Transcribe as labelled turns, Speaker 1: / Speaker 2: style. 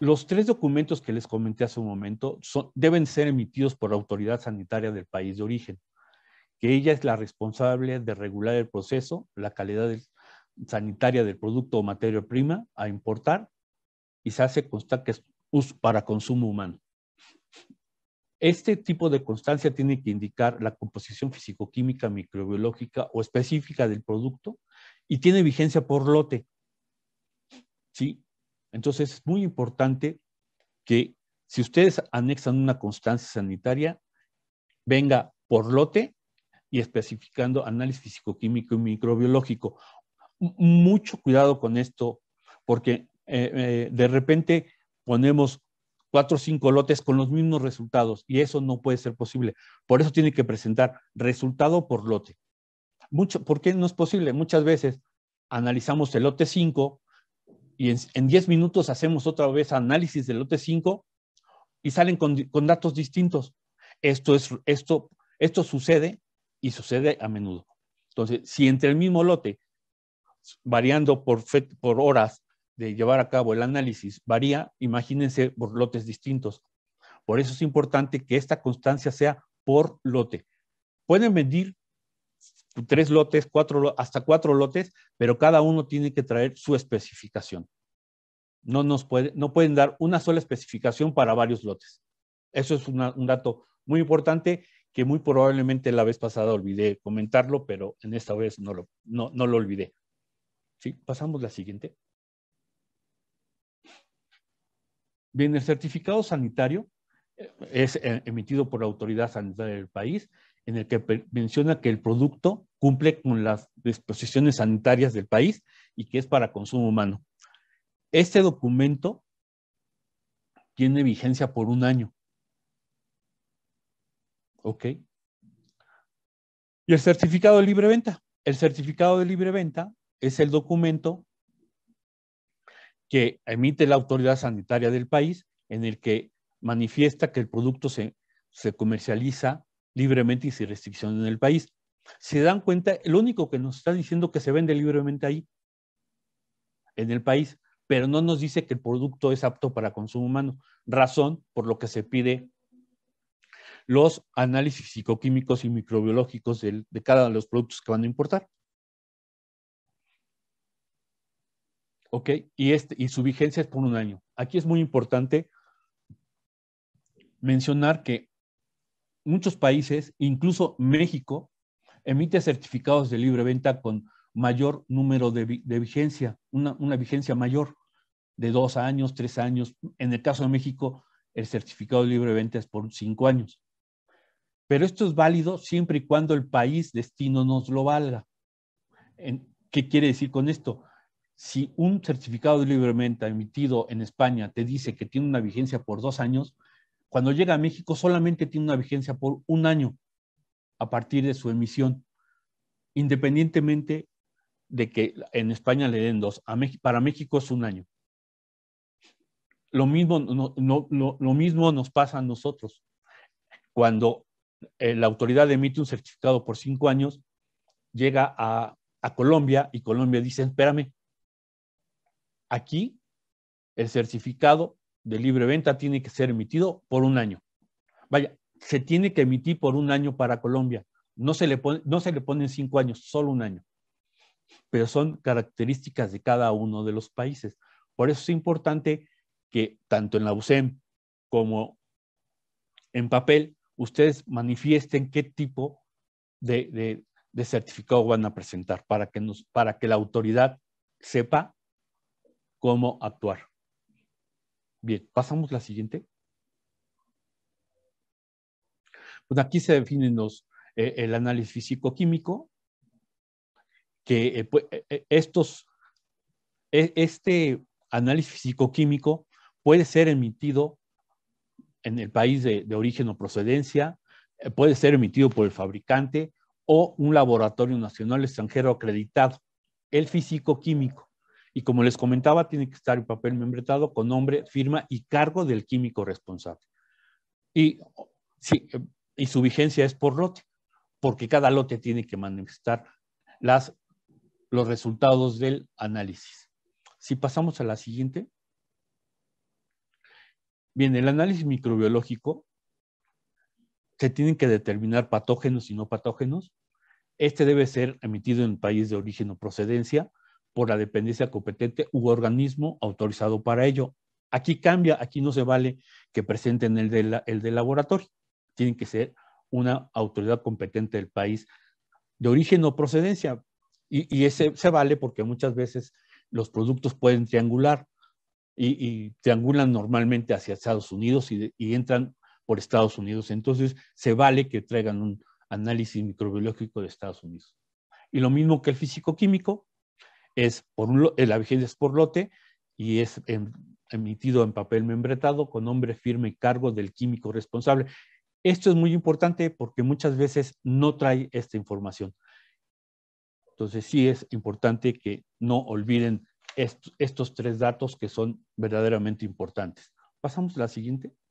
Speaker 1: Los tres documentos que les comenté hace un momento son, deben ser emitidos por la autoridad sanitaria del país de origen, que ella es la responsable de regular el proceso, la calidad sanitaria del producto o materia prima a importar y se hace constar que es para consumo humano. Este tipo de constancia tiene que indicar la composición fisicoquímica, microbiológica o específica del producto y tiene vigencia por lote. ¿Sí? Entonces es muy importante que si ustedes anexan una constancia sanitaria, venga por lote y especificando análisis físico químico y microbiológico. Mucho cuidado con esto, porque eh, eh, de repente ponemos cuatro o cinco lotes con los mismos resultados y eso no puede ser posible. Por eso tiene que presentar resultado por lote. Mucho, ¿Por qué no es posible? Muchas veces analizamos el lote 5 y en 10 minutos hacemos otra vez análisis del lote 5 y salen con, datos distintos. Esto, es, esto, esto sucede y sucede a menudo. Entonces, si entre el mismo lote, variando por, por horas de llevar a cabo el análisis, varía, imagínense por lotes distintos. Por eso es importante que esta constancia sea por lote. Pueden medir tres lotes, cuatro, hasta cuatro lotes, pero cada uno tiene que traer su especificación. No, nos puede, no pueden dar una sola especificación para varios lotes. Eso es un dato muy importante que muy probablemente la vez pasada olvidé comentarlo, pero en esta vez no lo, no, no lo olvidé. ¿Sí? Pasamos la siguiente. Bien, el certificado sanitario es eh, emitido por la autoridad sanitaria del país en el que menciona que el producto cumple con las disposiciones sanitarias del país y que es para consumo humano. Este documento tiene vigencia por un año. ¿Ok? Y el certificado de libre venta. El certificado de libre venta es el documento que emite la autoridad sanitaria del país en el que manifiesta que el producto se, se comercializa libremente y sin restricción en el país. Se dan cuenta, el único que nos está diciendo que se vende libremente ahí, en el país, pero no nos dice que el producto es apto para consumo humano, razón por lo que se pide los análisis psicoquímicos y microbiológicos de, cada uno de los productos que van a importar. ¿Ok? Y, este, y su vigencia es por un año. Aquí es muy importante mencionar que muchos países, incluso México, emite certificados de libre venta con mayor número de, vigencia, una, vigencia mayor de dos años, tres años. En el caso de México, el certificado de libre venta es por cinco años. Pero esto es válido siempre y cuando el país destino nos lo valga. En, ¿Qué quiere decir con esto? Si un certificado de libre venta emitido en España te dice que tiene una vigencia por dos años, cuando llega a México solamente tiene una vigencia por un año a partir de su emisión, independientemente de que en España le den dos. para México es un año. Lo mismo, lo, mismo nos pasa a nosotros. Cuando eh, la autoridad emite un certificado por cinco años, llega a, a Colombia y Colombia dice, espérame, aquí el certificado de libre venta tiene que ser emitido por un año. Vaya, se tiene que emitir por un año para Colombia. No se le, pone, no se le ponen cinco años, solo un año. Pero son características de cada uno de los países. Por eso es importante que tanto en la UCEM como en papel, ustedes manifiesten qué tipo de, de certificado van a presentar para que, nos, para que la autoridad sepa cómo actuar. Bien, pasamos la siguiente. Pues aquí se definen los, eh, el análisis físico-químico, que eh, pues, eh, estos, e, este análisis físico-químico puede ser emitido en el país de, de origen o procedencia, puede ser emitido por el fabricante o un laboratorio nacional extranjero acreditado, el físico-químico y como les comentaba, tiene que estar el papel membretado con nombre, firma y cargo del químico responsable. Y, su vigencia es por lote, porque cada lote tiene que manifestar los resultados del análisis. Si pasamos a la siguiente. Bien, el análisis microbiológico se tienen que determinar patógenos y no patógenos. Este debe ser emitido en el país de origen o procedencia por la dependencia competente u organismo autorizado para ello. Aquí cambia, aquí no se vale que presenten el del el laboratorio. Tienen que ser una autoridad competente del país de origen o procedencia. Y, y ese se vale porque muchas veces los productos pueden triangular y, triangulan normalmente hacia Estados Unidos y entran por Estados Unidos. Entonces, se vale que traigan un análisis microbiológico de Estados Unidos. Y lo mismo que el físico-químico, es por eh, la vigencia es por lote y es em, emitido en papel membretado con nombre firme y cargo del químico responsable. Esto es muy importante porque muchas veces no trae esta información. Entonces sí es importante que no olviden estos tres datos que son verdaderamente importantes. Pasamos a la siguiente.